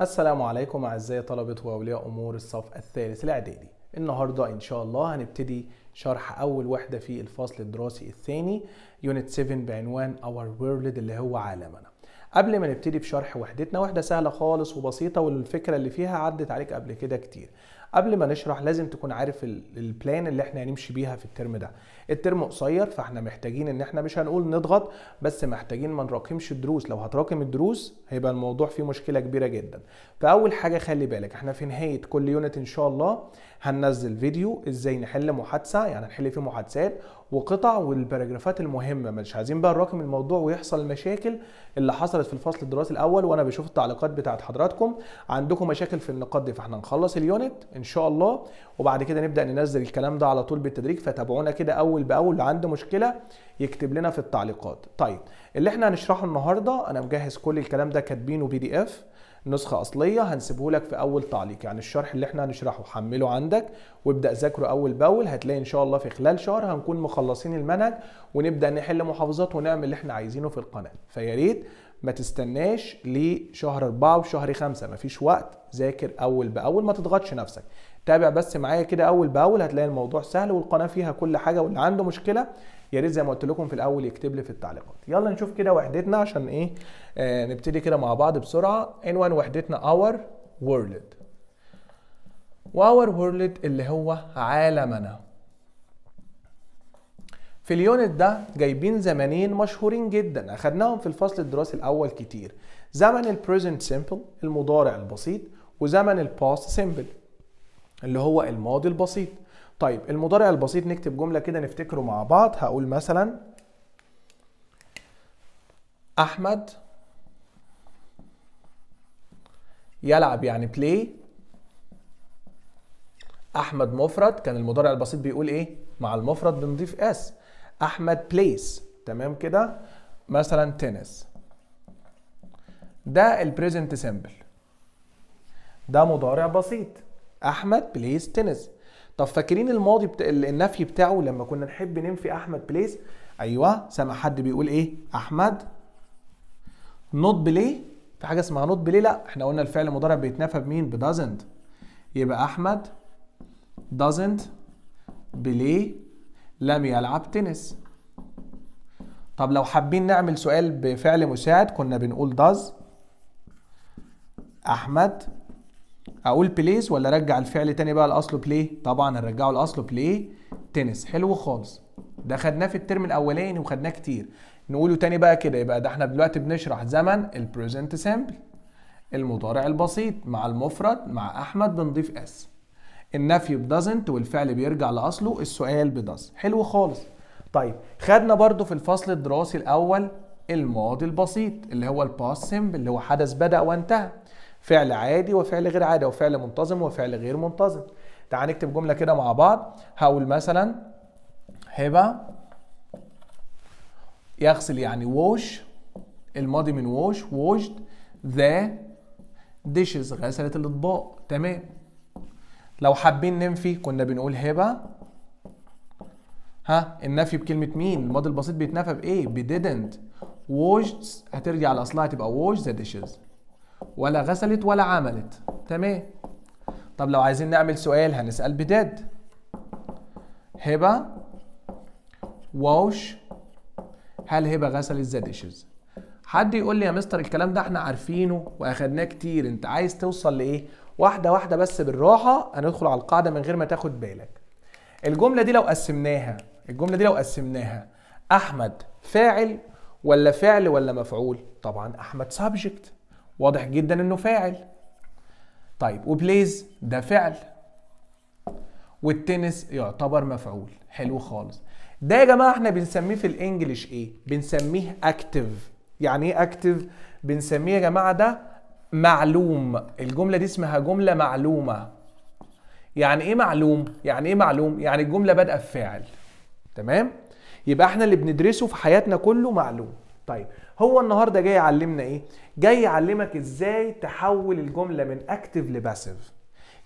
السلام عليكم اعزائي طلبه واولياء امور الصف الثالث الاعدادي النهارده ان شاء الله هنبتدي شرح اول وحده في الفصل الدراسي الثاني يونت 7 بعنوان اور وورلد اللي هو عالمنا قبل ما نبتدي في شرح وحدتنا وحده سهله خالص وبسيطه والفكره اللي فيها عدت عليك قبل كده كتير قبل ما نشرح لازم تكون عارف البلان اللي احنا هنمشي بيها في الترم ده الترم قصير فاحنا محتاجين ان احنا مش هنقول نضغط بس محتاجين ما نراكمش الدروس لو هتراكم الدروس هيبقى الموضوع فيه مشكله كبيره جدا فاول حاجه خلي بالك احنا في نهايه كل يونت ان شاء الله هننزل فيديو ازاي نحل محادثه يعني نحل فيه محادثات وقطع والباراجرافات المهمه مش عايزين بقى نراكم الموضوع ويحصل المشاكل اللي حصلت في الفصل الدراسي الاول وانا بشوف التعليقات بتاعت حضراتكم عندكم مشاكل في النقاط دي فاحنا نخلص اليونت ان شاء الله وبعد كده نبدا ننزل الكلام ده على طول بالتدريج فتابعونا كده اول باول اللي عنده مشكله يكتب لنا في التعليقات طيب اللي احنا هنشرحه النهارده انا مجهز كل الكلام ده كاتبينه بي دي اف نسخه اصليه هنسيبه لك في اول تعليق يعني الشرح اللي احنا هنشرحه حمله عندك وابدا ذاكره اول باول هتلاقي ان شاء الله في خلال شهر هنكون مخلصين المنهج ونبدا نحل محافظات ونعمل اللي احنا عايزينه في القناه فيا ريت ما تستناش لشهر أربعة وشهر خمسة مفيش وقت ذاكر اول باول ما تضغطش نفسك تابع بس معايا كده اول باول هتلاقي الموضوع سهل والقناه فيها كل حاجه واللي عنده مشكله يا ريت زي ما قلت لكم في الاول يكتب لي في التعليقات يلا نشوف كده وحدتنا عشان ايه آه نبتدي كده مع بعض بسرعه عنوان وحدتنا اور وورلد واور وورلد اللي هو عالمنا في اليونت ده جايبين زمنين مشهورين جدا اخدناهم في الفصل الدراسي الاول كتير زمن البريزنت سيمبل المضارع البسيط وزمن الباست سيمبل اللي هو الماضي البسيط طيب المضارع البسيط نكتب جملة كده نفتكره مع بعض هقول مثلا أحمد يلعب يعني بلاي أحمد مفرد كان المضارع البسيط بيقول إيه؟ مع المفرد بنضيف اس أحمد plays تمام كده مثلا تنس ده البريزنت سيمبل ده مضارع بسيط أحمد plays تنس طب فاكرين الماضي بتا... النفي بتاعه لما كنا نحب ننفي احمد بليس ايوه سامع حد بيقول ايه احمد نوت بليه في حاجه اسمها نوت بليه لا احنا قلنا الفعل المضارع بيتنفى بمين بدازنت يبقى احمد doesn't بليه لم يلعب تنس طب لو حابين نعمل سؤال بفعل مساعد كنا بنقول does احمد اقول بليز ولا ارجع الفعل تاني بقى لاصله بلاي طبعا هنرجعه لاصله بلاي تنس حلو خالص ده خدناه في الترم الاولاني وخدناه كتير نقوله تاني بقى كده يبقى ده احنا دلوقتي بنشرح زمن البريزنت سامبل المضارع البسيط مع المفرد مع احمد بنضيف اس النفي بدزنت والفعل بيرجع لاصله السؤال بدز حلو خالص طيب خدنا برضو في الفصل الدراسي الاول الماضي البسيط اللي هو الباست سمبل اللي هو حدث بدا وانتهى فعل عادي وفعل غير عادي وفعل منتظم وفعل غير منتظم تعال نكتب جمله كده مع بعض هقول مثلا هبه يغسل يعني ووش الماضي من ووش ووشد ذا ديشز غسلت الاطباق تمام لو حابين ننفي كنا بنقول هبه ها النفي بكلمه مين الماضي البسيط بيتنفى بايه بديدنت ووشز هترجع لاصلها تبقى ووش ذا ديشز ولا غسلت ولا عملت تمام طب لو عايزين نعمل سؤال هنسأل بداد هبة واوش هل هبة غسلت ذا ديشز حد يقول لي يا مستر الكلام ده احنا عارفينه واخدناه كتير انت عايز توصل لايه واحدة واحدة بس بالراحة هندخل على القاعدة من غير ما تاخد بالك الجملة دي لو قسمناها الجملة دي لو قسمناها أحمد فاعل ولا فعل ولا مفعول طبعا أحمد سبجكت واضح جدا انه فاعل طيب وبليز ده فعل والتنس يعتبر مفعول حلو خالص ده يا جماعه احنا بنسميه في الانجليش ايه بنسميه اكتف يعني ايه اكتف بنسميه يا جماعه ده معلوم الجمله دي اسمها جمله معلومه يعني ايه معلوم يعني ايه معلوم يعني الجمله بادئه بفاعل تمام يبقى احنا اللي بندرسه في حياتنا كله معلوم طيب هو النهارده جاي يعلمنا ايه جاي يعلمك ازاي تحول الجمله من اكتف لباسيف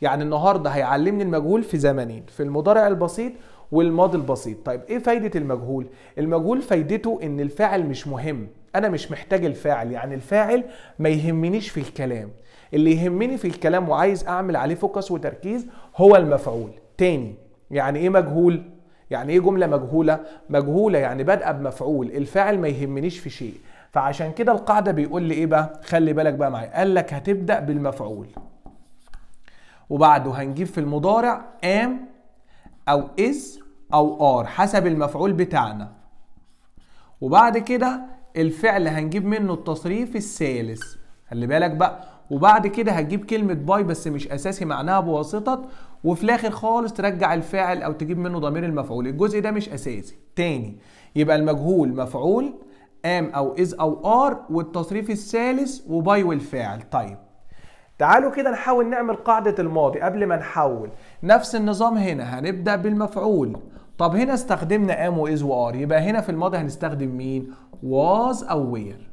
يعني النهارده هيعلمني المجهول في زمنين في المضارع البسيط والماضي البسيط طيب ايه فايده المجهول المجهول فايدته ان الفاعل مش مهم انا مش محتاج الفاعل يعني الفاعل ما يهمنيش في الكلام اللي يهمني في الكلام وعايز اعمل عليه فوكس وتركيز هو المفعول تاني يعني ايه مجهول يعني ايه جمله مجهوله مجهوله يعني بادئه بمفعول الفاعل ما يهمنيش في شيء فعشان كده القاعده بيقول لي ايه بقى خلي بالك بقى معايا قال لك هتبدا بالمفعول وبعده هنجيب في المضارع ام او از او ار حسب المفعول بتاعنا وبعد كده الفعل هنجيب منه التصريف الثالث خلي بالك بقى وبعد كده هتجيب كلمة باي بس مش أساسي معناها بواسطة وفي الاخر خالص ترجع الفاعل او تجيب منه ضمير المفعول الجزء ده مش اساسي تاني يبقى المجهول مفعول ام او از او ار والتصريف الثالث وباي والفاعل طيب تعالوا كده نحاول نعمل قاعدة الماضي قبل ما نحول نفس النظام هنا هنبدأ بالمفعول طب هنا استخدمنا ام واز وار يبقى هنا في الماضي هنستخدم مين واز او وير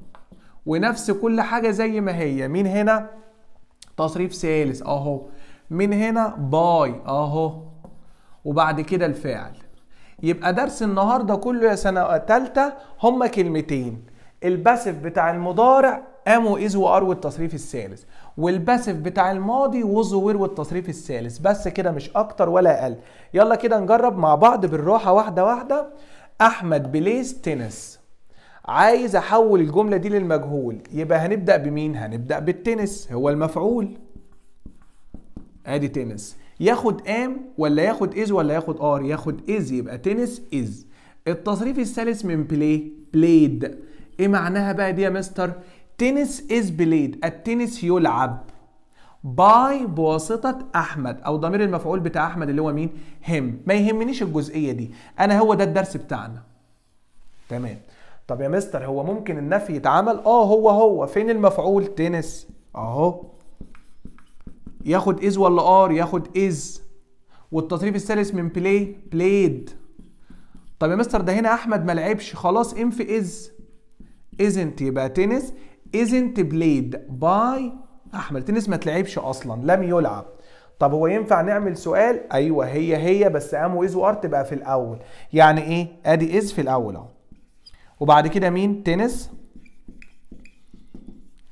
ونفس كل حاجة زي ما هي مين هنا تصريف ثالث اهو من هنا باي اهو وبعد كده الفاعل يبقى درس النهارده كله يا سنه ثالثه هما كلمتين الباسف بتاع المضارع ام واز وار والتصريف الثالث والباسف بتاع الماضي وز وير والتصريف الثالث بس كده مش اكتر ولا اقل يلا كده نجرب مع بعض بالراحه واحده واحده احمد بليز تنس عايز احول الجمله دي للمجهول يبقى هنبدا بمين هنبدا بالتنس هو المفعول ادي تنس ياخد ام ولا ياخد از ولا ياخد ار ياخد از يبقى تنس از التصريف الثالث من بلاي بلايد ايه معناها بقى دي يا مستر تنس از بلايد التنس يلعب باي بواسطة أحمد أو ضمير المفعول بتاع أحمد اللي هو مين؟ هم ما يهمنيش الجزئية دي أنا هو ده الدرس بتاعنا تمام طب يا مستر هو ممكن النفي يتعمل؟ آه هو هو فين المفعول؟ تنس أهو ياخد از ولا ار ياخد از والتصريف الثالث من بلاي بلايد طب يا مستر ده هنا احمد ما لعبش خلاص ام في از ازنت يبقى تنس ازنت بلايد باي احمد تنس ما تلعبش اصلا لم يلعب طب هو ينفع نعمل سؤال ايوه هي هي بس ام واز وار تبقى في الاول يعني ايه ادي از في الاول اهو وبعد كده مين تنس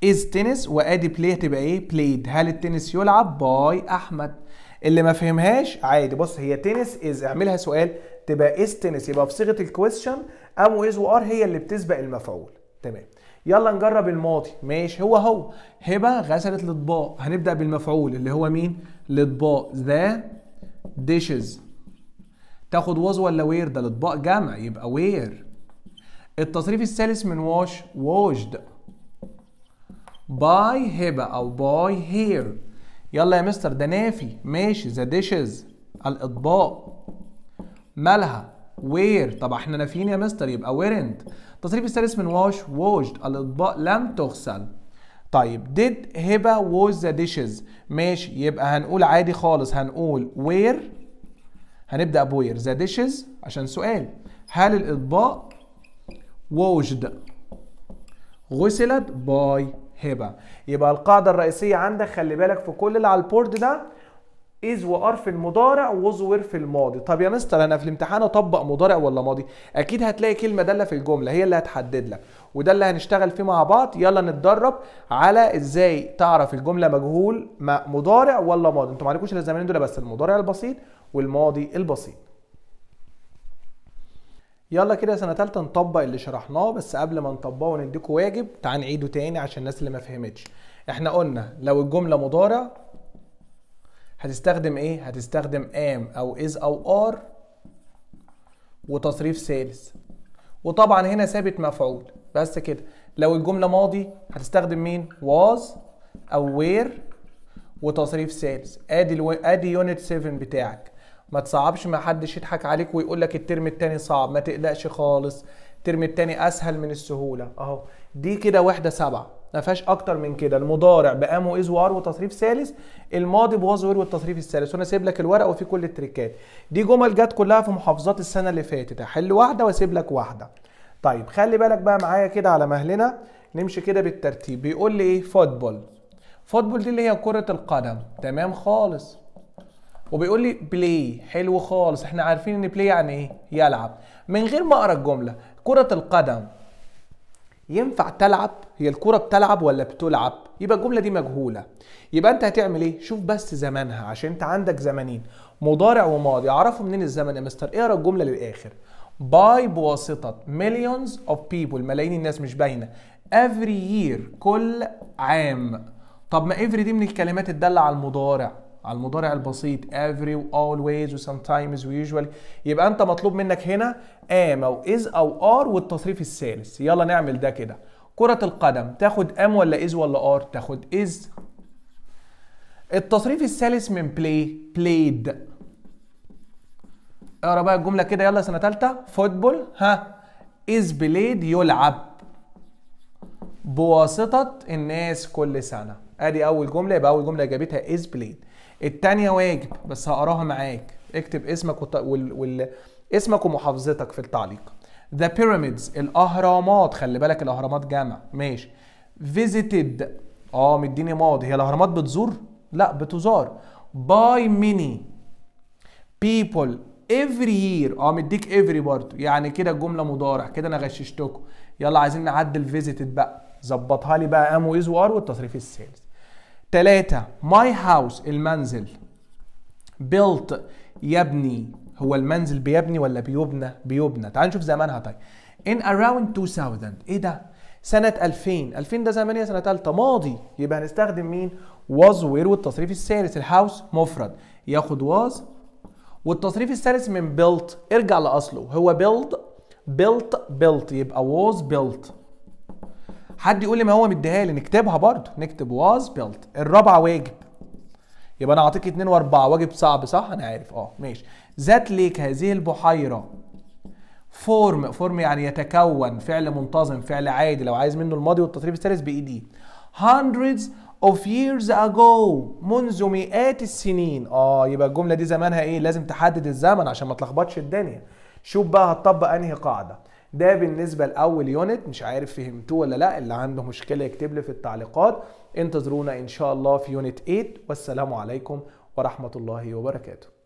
از تنس وادي بلاي هتبقى ايه بلايد هل التنس يلعب باي احمد اللي ما فهمهاش عادي بص هي تنس از اعملها سؤال تبقى از تنس يبقى في صيغه الكويشن ام از وار هي اللي بتسبق المفعول تمام يلا نجرب الماضي ماشي هو هو هبه غسلت الاطباق هنبدا بالمفعول اللي هو مين الاطباق ذا ديشز تاخد واز ولا وير ده الاطباق جمع يبقى وير التصريف الثالث من واش واشد باي هبه او باي هير يلا يا مستر ده نافي ماشي ذا ديشز الاطباق مالها وير طب احنا نافيين يا مستر يبقى ويرنت تصريف الثالث من واش ووشد الاطباق لم تغسل طيب did هبه ووز the dishes ماشي يبقى هنقول عادي خالص هنقول وير هنبدأ بوير ذا dishes عشان سؤال هل الإطباق washed غسلت باي هبه يبقى القاعده الرئيسيه عندك خلي بالك في كل اللي على البورد ده از وار في المضارع ووز وير في الماضي طب يا مستر انا في الامتحان اطبق مضارع ولا ماضي اكيد هتلاقي كلمه داله في الجمله هي اللي هتحدد لك وده اللي هنشتغل فيه مع بعض يلا نتدرب على ازاي تعرف الجمله مجهول مضارع ولا ماضي انتوا ما عليكوش الا الزمانين دول بس المضارع البسيط والماضي البسيط يلا كده سنه ثالثه نطبق اللي شرحناه بس قبل ما نطبقه ونديكوا واجب تعال نعيده تاني عشان الناس اللي ما فهمتش احنا قلنا لو الجمله مضارع هتستخدم ايه هتستخدم ام او از او ار وتصريف ثالث وطبعا هنا ثابت مفعول بس كده لو الجمله ماضي هتستخدم مين واز او وير وتصريف ثالث ادي الو... ادي يونت 7 بتاعك ما تصعبش ما حدش يضحك عليك ويقول لك الترم التاني صعب ما تقلقش خالص الترم التاني اسهل من السهوله اهو دي كده وحده سبعه ما فيهاش اكتر من كده المضارع بام واذ وار وتصريف ثالث الماضي بواز وير والتصريف الثالث وانا سايب لك الورق وفي كل التريكات دي جمل جت كلها في محافظات السنه اللي فاتت احل واحده واسيب لك واحده طيب خلي بالك بقى معايا كده على مهلنا نمشي كده بالترتيب بيقول لي ايه فوتبول فوتبول دي اللي هي كره القدم تمام خالص وبيقول لي بلاي حلو خالص احنا عارفين ان بلاي يعني ايه يلعب من غير ما اقرا الجمله كره القدم ينفع تلعب هي الكره بتلعب ولا بتلعب يبقى الجمله دي مجهوله يبقى انت هتعمل ايه شوف بس زمانها عشان انت عندك زمانين مضارع وماضي اعرفوا منين الزمن يا مستر اقرا الجمله للاخر باي بواسطه مليونز اوف بيبول ملايين الناس مش باينه افري يير كل عام طب ما افري دي من الكلمات الداله على المضارع على المضارع البسيط every و always و sometimes و usually يبقى انت مطلوب منك هنا ام او is او ار والتصريف الثالث يلا نعمل ده كده كرة القدم تاخد ام ولا is ولا ار تاخد is التصريف الثالث من play played اقرا بقى الجملة كده يلا سنة تالتة فوتبول ها is played يلعب بواسطة الناس كل سنة ادي اول جملة يبقى اول جملة جابتها is played التانية واجب بس هقراها معاك اكتب اسمك وط... وال... وال... اسمك ومحافظتك في التعليق ذا بيراميدز الاهرامات خلي بالك الاهرامات جمع ماشي فيزيتد اه مديني ماضي هي الاهرامات بتزور لا بتزار باي ميني بيبول every يير اه مديك every برضه يعني كده الجمله مضارع كده انا غششتكم يلا عايزين نعدل فيزيتد بقى ظبطها لي بقى ام ويز وار والتصريف الثالث ثلاثة ماي هاوس المنزل بيلت يبني هو المنزل بيبني ولا بيبنى بيبنى تعال نشوف زمانها طيب in around 2000 ايه ده سنة 2000 2000 ده زمان يا سنة تالتة ماضي يبقى هنستخدم مين was where والتصريف الثالث الهاوس مفرد ياخد was والتصريف الثالث من built ارجع لاصله هو build built built يبقى was built حد يقول لي ما هو مديها لي نكتبها برضه نكتب واز بيلت الرابعه واجب يبقى انا اعطيك 2 و4 واجب صعب صح انا عارف اه ماشي ذات ليك هذه البحيره فورم فورم يعني يتكون فعل منتظم فعل عادي لو عايز منه الماضي والتطريب الثالث بايديه hundreds of years ago منذ مئات السنين اه يبقى الجمله دي زمانها ايه لازم تحدد الزمن عشان ما تلخبطش الدنيا شوف بقى هتطبق انهي قاعده ده بالنسبه لاول يونت مش عارف فهمتوه ولا لا اللي عنده مشكله يكتب لي في التعليقات انتظرونا ان شاء الله في يونت 8 والسلام عليكم ورحمه الله وبركاته